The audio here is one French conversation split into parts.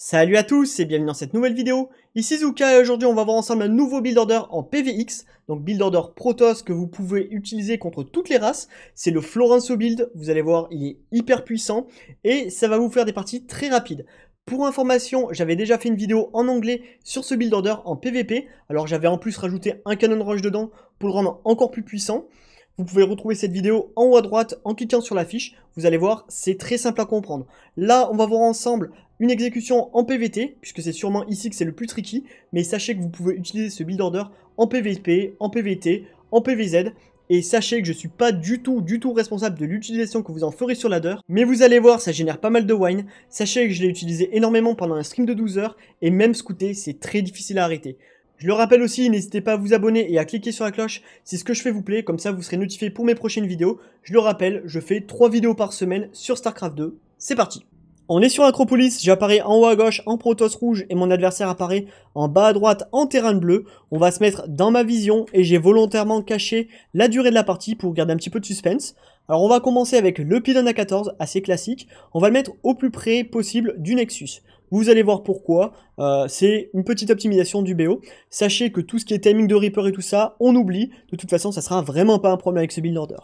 Salut à tous et bienvenue dans cette nouvelle vidéo. Ici Zuka et aujourd'hui on va voir ensemble un nouveau build order en PVX, donc build order Protoss que vous pouvez utiliser contre toutes les races. C'est le florenzo build, vous allez voir il est hyper puissant et ça va vous faire des parties très rapides. Pour information, j'avais déjà fait une vidéo en anglais sur ce build order en PVP, alors j'avais en plus rajouté un canon rush dedans pour le rendre encore plus puissant. Vous pouvez retrouver cette vidéo en haut à droite en cliquant sur la fiche, vous allez voir, c'est très simple à comprendre. Là, on va voir ensemble une exécution en PVT, puisque c'est sûrement ici que c'est le plus tricky, mais sachez que vous pouvez utiliser ce build order en PVP, en PVT, en PVZ, et sachez que je suis pas du tout, du tout responsable de l'utilisation que vous en ferez sur ladder. Mais vous allez voir, ça génère pas mal de wine. Sachez que je l'ai utilisé énormément pendant un stream de 12 heures. Et même scouter, c'est très difficile à arrêter. Je le rappelle aussi, n'hésitez pas à vous abonner et à cliquer sur la cloche si ce que je fais vous plaît. Comme ça, vous serez notifié pour mes prochaines vidéos. Je le rappelle, je fais 3 vidéos par semaine sur StarCraft 2. C'est parti on est sur Acropolis, j'apparais en haut à gauche en Protoss rouge et mon adversaire apparaît en bas à droite en terrain bleu. On va se mettre dans ma vision et j'ai volontairement caché la durée de la partie pour garder un petit peu de suspense. Alors on va commencer avec le Pidon a 14, assez classique. On va le mettre au plus près possible du Nexus. Vous allez voir pourquoi, euh, c'est une petite optimisation du BO. Sachez que tout ce qui est timing de Reaper et tout ça, on oublie. De toute façon, ça sera vraiment pas un problème avec ce build order.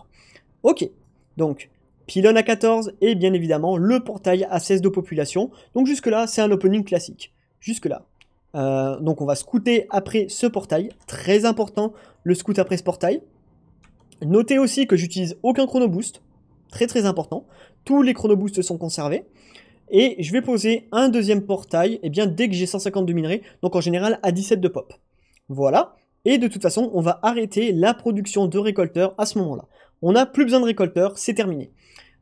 Ok, donc pylône à 14 et bien évidemment le portail à 16 de population. Donc jusque-là, c'est un opening classique. Jusque-là. Euh, donc on va scouter après ce portail. Très important, le scout après ce portail. Notez aussi que j'utilise aucun chrono boost. Très très important. Tous les chrono boosts sont conservés. Et je vais poser un deuxième portail et eh bien, dès que j'ai 152 minerais, donc en général à 17 de pop. Voilà. Et de toute façon, on va arrêter la production de récolteurs à ce moment-là. On n'a plus besoin de récolteur, c'est terminé.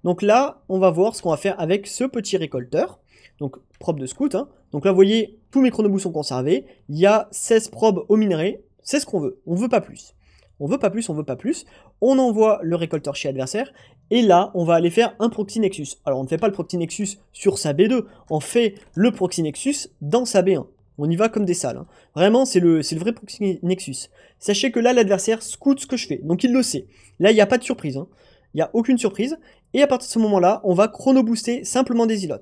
Donc là, on va voir ce qu'on va faire avec ce petit récolteur, donc probe de scout. Hein. Donc là, vous voyez, tous mes chronobous sont conservés. Il y a 16 probes au minerai, c'est ce qu'on veut, on ne veut pas plus. On veut pas plus, on veut pas plus. On envoie le récolteur chez adversaire, et là, on va aller faire un proxy nexus. Alors, on ne fait pas le proxy nexus sur sa B2, on fait le proxy nexus dans sa B1. On y va comme des salles. Hein. Vraiment, c'est le, le vrai proxy Nexus. Sachez que là, l'adversaire scoute ce que je fais. Donc il le sait. Là, il n'y a pas de surprise. Hein. Il n'y a aucune surprise. Et à partir de ce moment-là, on va chrono-booster simplement des îlots.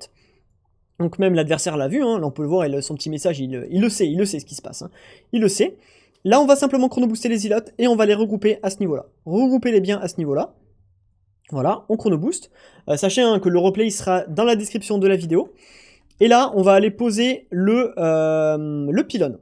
Donc même l'adversaire l'a vu. Hein. Là, on peut le voir. son petit message, il, le sait. Il le sait ce qui se passe. Il le sait. Là, on va simplement chrono-booster les îlots et on va les regrouper à ce niveau-là. Regrouper les biens à ce niveau-là. Voilà, on chrono booste. Euh, sachez que le replay sera dans la description de la vidéo. Et là, on va aller poser le, euh, le pylône.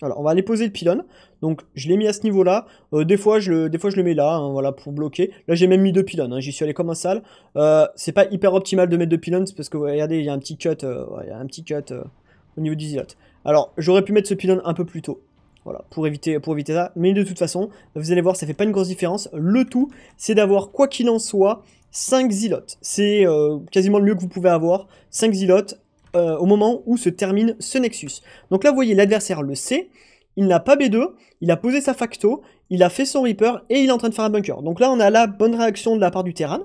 Voilà, on va aller poser le pylône. Donc, je l'ai mis à ce niveau-là. Euh, des, fois, je le, des fois, je le mets là, hein, voilà, pour bloquer. Là, j'ai même mis deux pylônes. Hein, j'y suis allé comme un sale. Euh, c'est pas hyper optimal de mettre deux pylônes parce que, regardez, il y a un petit cut, un petit cut au niveau du zilot. Alors, j'aurais pu mettre ce pylône un peu plus tôt. Voilà, pour éviter, pour éviter ça. Mais de toute façon, vous allez voir, ça fait pas une grosse différence. Le tout, c'est d'avoir, quoi qu'il en soit, 5 zilotes. C'est quasiment le mieux que vous pouvez avoir. 5 zilotes euh, au moment où se termine ce Nexus. Donc là, vous voyez, l'adversaire le sait, il n'a pas B2, il a posé sa facto, il a fait son Reaper, et il est en train de faire un bunker. Donc là, on a la bonne réaction de la part du Terran.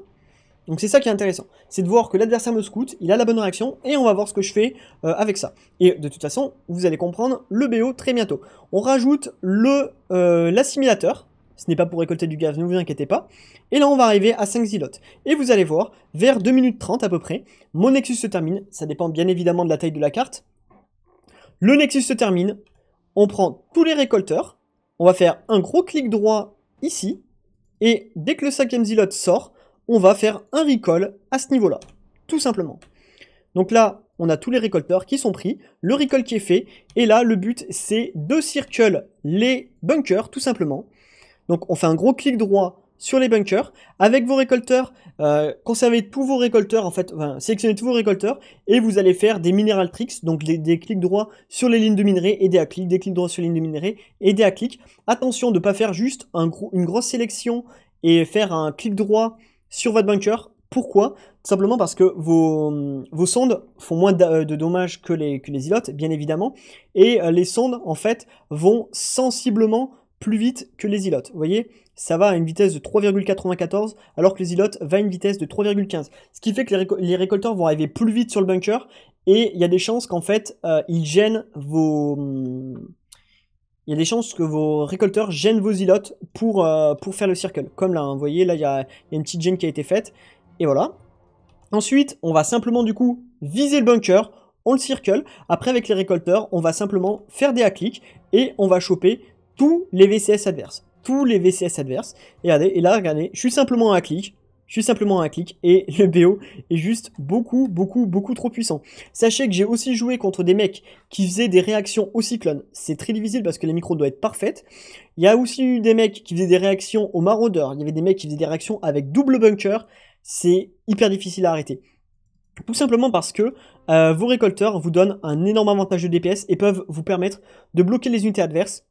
Donc c'est ça qui est intéressant, c'est de voir que l'adversaire me scout il a la bonne réaction, et on va voir ce que je fais euh, avec ça. Et de toute façon, vous allez comprendre le BO très bientôt. On rajoute euh, l'assimilateur, ce n'est pas pour récolter du gaz, ne vous inquiétez pas. Et là, on va arriver à 5 zilotes. Et vous allez voir, vers 2 minutes 30 à peu près, mon Nexus se termine. Ça dépend bien évidemment de la taille de la carte. Le Nexus se termine. On prend tous les récolteurs. On va faire un gros clic droit ici. Et dès que le cinquième zilote sort, on va faire un recall à ce niveau-là. Tout simplement. Donc là, on a tous les récolteurs qui sont pris, le recall qui est fait, et là, le but, c'est de circle les bunkers, tout simplement, donc on fait un gros clic droit sur les bunkers, avec vos récolteurs, euh, conservez tous vos récolteurs, en fait, sélectionnez tous vos récolteurs, et vous allez faire des mineral tricks, donc des, clics droits sur les lignes de minerais et des à clics, des clics droits sur les lignes de minerais et des à clics. Attention de ne pas faire juste une grosse sélection et faire un clic droit sur votre bunker. Pourquoi simplement parce que vos, sondes font moins de, dommages que les, que bien évidemment, et euh, les sondes, en fait, vont sensiblement plus vite que les îlots. Vous voyez, ça va à une vitesse de 3,94 alors que les îlots va à une vitesse de 3,15. Ce qui fait que les, récolteurs vont arriver plus vite sur le bunker et il y a des chances qu'en fait euh, ils gênent vos... Il y a des chances que vos récolteurs gênent vos îlots pour, euh, pour faire le circle. Comme là, hein, vous voyez, là il y, a, une petite gêne qui a été faite. Et voilà. Ensuite, on va simplement du coup viser le bunker, on le circle. Après avec les récolteurs, on va simplement faire des clics et on va choper tous les VCS adverses. Tous les VCS adverses. Et regardez, là, regardez, je suis simplement à un clic. Je suis simplement à un clic et le BO est juste beaucoup, beaucoup, beaucoup trop puissant. Sachez que j'ai aussi joué contre des mecs qui faisaient des réactions au cyclone. C'est très difficile parce que les micros doivent être parfaites. Il y a aussi eu des mecs qui faisaient des réactions au maraudeur. Il y avait des mecs qui faisaient des réactions avec double bunker. C'est hyper difficile à arrêter. Tout simplement parce que euh, vos récolteurs vous donnent un énorme avantage de DPS et peuvent vous permettre de bloquer les unités adverses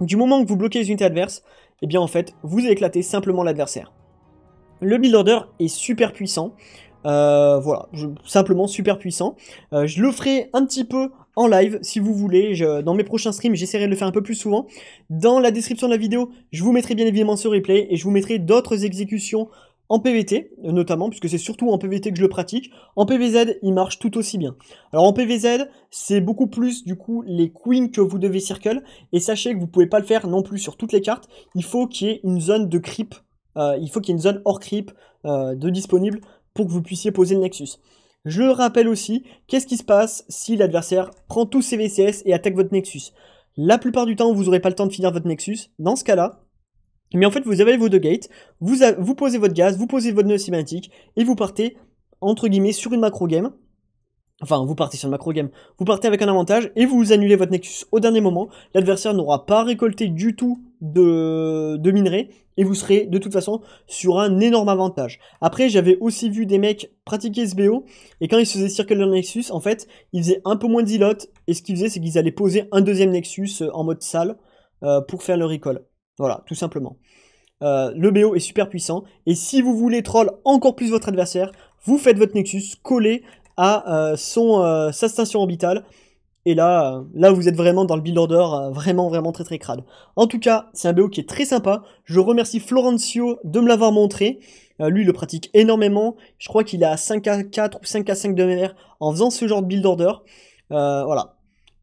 du moment que vous bloquez les unités adverses, eh bien en fait, vous éclatez simplement l'adversaire. Le build order est super puissant. Euh, voilà, simplement super puissant. Euh, je le ferai un petit peu en live si vous voulez. dans mes prochains streams, j'essaierai de le faire un peu plus souvent. Dans la description de la vidéo, je vous mettrai bien évidemment ce replay et je vous mettrai d'autres exécutions en PVT notamment, puisque c'est surtout en PVT que je le pratique. En PVZ, il marche tout aussi bien. Alors en PVZ, c'est beaucoup plus du coup les queens que vous devez circle, et sachez que vous ne pouvez pas le faire non plus sur toutes les cartes, il faut qu'il y ait une zone de creep, euh, il faut qu'il y ait une zone hors creep euh, de disponible pour que vous puissiez poser le Nexus. Je rappelle aussi, qu'est-ce qui se passe si l'adversaire prend tous ses VCS et attaque votre Nexus La plupart du temps, vous n'aurez pas le temps de finir votre Nexus. Dans ce cas-là, mais en fait, vous avez vos deux gates, vous, vous posez votre gaz, vous posez votre nœud sémantique, et vous partez, entre guillemets, sur une macro game. Enfin, vous partez sur une macro game. Vous partez avec un avantage, et vous annulez votre nexus au dernier moment. L'adversaire n'aura pas récolté du tout de, minerais, et vous serez de toute façon sur un énorme avantage. Après, j'avais aussi vu des mecs pratiquer SBO, et quand ils faisaient circuler leur nexus, en fait, ils faisaient un peu moins de zilotes. et ce qu'ils faisaient, c'est qu'ils allaient poser un deuxième nexus euh, en mode sale euh, pour faire le recall. Voilà, tout simplement. Euh, le BO est super puissant. Et si vous voulez troll encore plus votre adversaire, vous faites votre Nexus coller à euh, son, euh, sa station orbitale. Et là, là vous êtes vraiment dans le build order, vraiment, vraiment très très crade. En tout cas, c'est un BO qui est très sympa. Je remercie Florencio de me l'avoir montré. lui, il le pratique énormément. Je crois qu'il est à 5 à 4 ou 5 à 5 de mer en faisant ce genre de build order. voilà,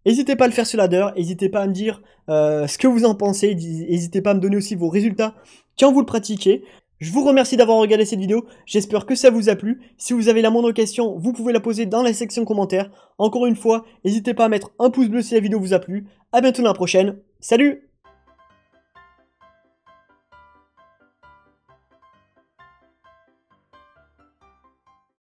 N'hésitez pas à le faire sur ladder, n'hésitez pas à me dire euh, ce que vous en pensez, n'hésitez pas à me donner aussi vos résultats quand vous le pratiquez. Je vous remercie d'avoir regardé cette vidéo, j'espère que ça vous a plu. Si vous avez la moindre question, vous pouvez la poser dans la section commentaires. Encore une fois, n'hésitez pas à mettre un pouce bleu si la vidéo vous a plu. A bientôt dans la prochaine, salut